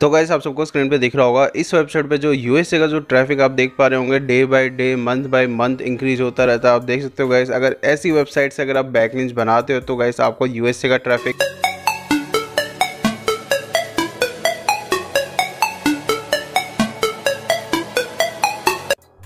तो गाइस आप सबको स्क्रीन पे दिख रहा होगा इस वेबसाइट पे जो यूएसए का जो ट्रैफिक आप देख पा रहे होंगे day by day month by month increase होता रहता है आप देख सकते हो गाइस अगर ऐसी वेबसाइट से अगर आप बैकलिंग्स बनाते हो तो गाइस आपको यूएसए का traffic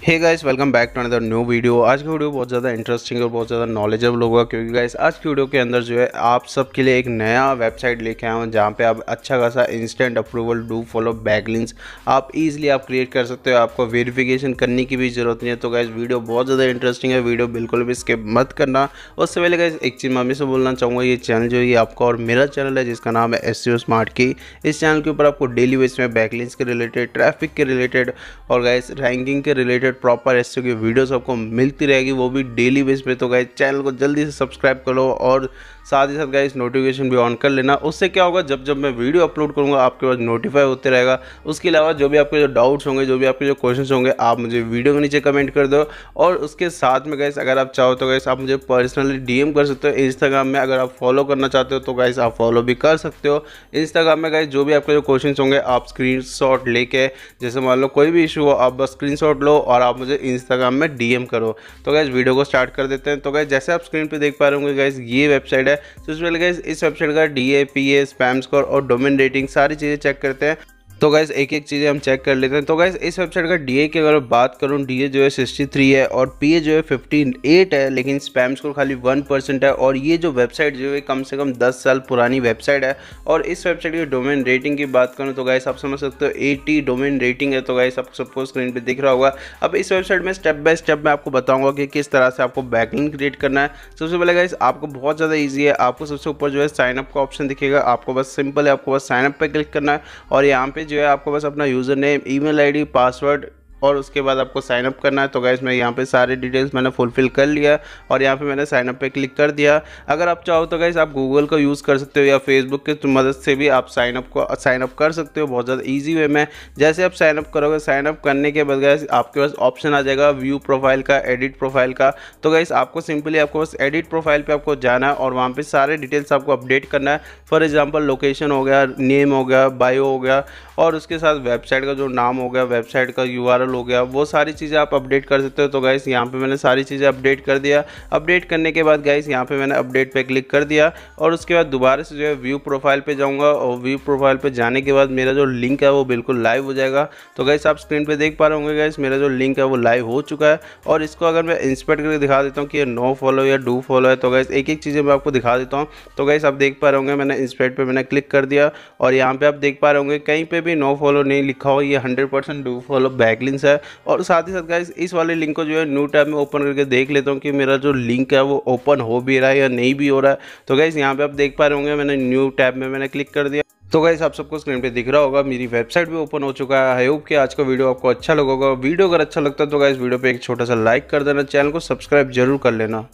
hey guys welcome back to another new video आज का वीडियो बहुत ज़्यादा इंटरेस्टिंग और बहुत ज़्यादा नॉलेजेबल होगा क्योंकि गाइस आज की वीडियो के अंदर जो है आप सबके लिए एक नया वेबसाइट लेके आया हूँ जहाँ पे आप अच्छा खासा instant approval do follow back links आप इजीली आप क्रिएट कर सकते हो आपको वेरीफिकेशन करने की भी ज़रूरत नहीं है तो गाइज वीडियो बहुत ज़्यादा इंटरेस्टिंग है वीडियो बिल्कुल भी स्किप मत करना उससे पहले गाइज एक चीज़ मैं से बोलना चाहूँगा ये चैनल जो है आपका और मेरा चैनल है जिसका नाम है एस स्मार्ट की इस चैनल के ऊपर आपको डेली बेस में बैक लिंक्स के रिलेटेड ट्रैफिक के रिलेटेड और गाइज रैंकिंग के रिलेटेड प्रॉपर एस की वीडियोस आपको मिलती रहेगी वो भी डेली बेस पे तो गाइज चैनल को जल्दी से सब्सक्राइब करो और साथ ही साथ गाइज नोटिफिकेशन भी ऑन कर लेना उससे क्या होगा जब जब मैं वीडियो अपलोड करूँगा आपके पास नोटिफाई होते रहेगा उसके अलावा जो भी आपके जो डाउट्स होंगे जो भी आपके जो क्वेश्चन होंगे आप मुझे वीडियो के नीचे कमेंट कर दो और उसके साथ में गाइस अगर आप चाहो तो गाइस आप मुझे पर्सनली डीएम कर सकते हो इंस्टाग्राम में अगर आप फॉलो करना चाहते हो तो गाइस आप फॉलो भी कर सकते हो इंस्टाग्राम में गाइस जो भी आपके जो क्वेश्चन होंगे आप स्क्रीन लेके जैसे मान लो कोई भी इशू हो आप बस स्क्रीन लो और और आप मुझे इंस्टाग्राम में डीएम करो तो गैस वीडियो को स्टार्ट कर देते हैं तो गैस जैसे आप स्क्रीन पर देख पा रहे होंगे गैस ये वेबसाइट है तो सबसे गैस इस वेबसाइट का D A P A spam score और डोमिन रेटिंग सारी चीज़ें चेक करते हैं तो गैस एक एक चीज़ें हम चेक कर लेते हैं तो गैस इस वेबसाइट का डी की अगर बात करूँ डी जो है सिक्सटी थ्री है और पी जो है फिफ्टी एट है लेकिन स्पैम स्कोर खाली वन परसेंट है और ये जो वेबसाइट जो है कम से कम दस साल पुरानी वेबसाइट है और इस वेबसाइट की डोमेन रेटिंग की बात करूँ तो गैस आप समझ सकते हो एटी डोमेन रेटिंग है तो गैस आप सबको स्क्रीन पर दिख रहा होगा अब इस वेबसाइट में स्टेप बाय स्टेप मैं आपको बताऊँगा कि किस तरह से आपको बैकलिंग क्रिएट करना है सबसे पहले गाइस आपको बहुत ज़्यादा ईजी है आपको सबसे ऊपर जो है साइनअप का ऑप्शन दिखेगा आपको बस सिंपल है आपको बस साइनअप पर क्लिक करना है और यहाँ पे जो है आपको बस अपना user name email ID password और उसके बाद आपको साइनअप करना है तो गैस मैं यहाँ पे सारे डिटेल्स मैंने फुलफ़िल कर लिया और यहाँ पे मैंने साइनअप पे क्लिक कर दिया अगर आप चाहो तो गैस आप गूगल का यूज़ कर सकते हो या फेसबुक की मदद से भी आप साइनअप को साइनअप कर सकते हो बहुत ज़्यादा ईजी वे में जैसे आप साइनअप करोगे साइनअप करने के बाद गैस आपके पास ऑप्शन आ जाएगा व्यू प्रोफाइल का एडिट प्रोफाइल का तो गैस आपको सिंपली आपको बस एडिट प्रोफाइल पर आपको जाना है और वहाँ पर सारे डिटेल्स आपको अपडेट करना है फॉर एग्जाम्पल लोकेशन हो गया नेम हो गया बायो हो गया और उसके साथ वेबसाइट का जो नाम हो गया वेबसाइट का यू हो गया वो सारी चीज़ें आप अपडेट कर सकते हो तो गाइस यहाँ पे मैंने सारी चीज़ें अपडेट कर दिया अपडेट करने के बाद गाइस यहाँ पे मैंने अपडेट पे क्लिक कर दिया और उसके बाद दोबारा से जो है व्यू प्रोफाइल पे जाऊँगा और व्यू प्रोफाइल पे जाने के बाद मेरा जो लिंक है वो बिल्कुल लाइव हो जाएगा तो गाइस आप स्क्रीन पर देख पा रहे होंगे गाइस मेरा जो लिंक है वो लाइव हो चुका है और इसको अगर मैं इंस्पेक्ट करके दिखा देता हूँ कि ये नो फॉलो या डू फॉलो है तो गाइस एक एक चीज़ें मैं आपको दिखा देता हूँ तो गाइस आप देख पा रहे होंगे मैंने इंस्पेक्ट पर मैंने क्लिक कर दिया और यहाँ पर आप देख पा रहे होंगे कहीं पर भी नो फॉलो नहीं लिखा हो ये hundred percent do follow backlink settings है और साथ ही साथ गाइस इस वाले लिंक को जो है न्यू टैब में ओपन करके देख लेता हूँ कि मेरा जो लिंक है वो ओपन हो भी रहा है या नहीं भी हो रहा है तो गाइस यहाँ पे आप देख पा रहे होंगे मैंने न्यू टैब में मैंने क्लिक कर दिया तो गाइस आप सबको स्क्रीन पे दिख रहा होगा मेरी वेबसाइट भी ओपन हो चुका है आई होप कि आज का वीडियो आपको अच्छा लगेगा वीडियो अगर अच्छा लगता है तो गाइस वीडियो पे एक छोटा सा लाइक कर देना चैनल को सब्सक्राइब जरूर कर लेना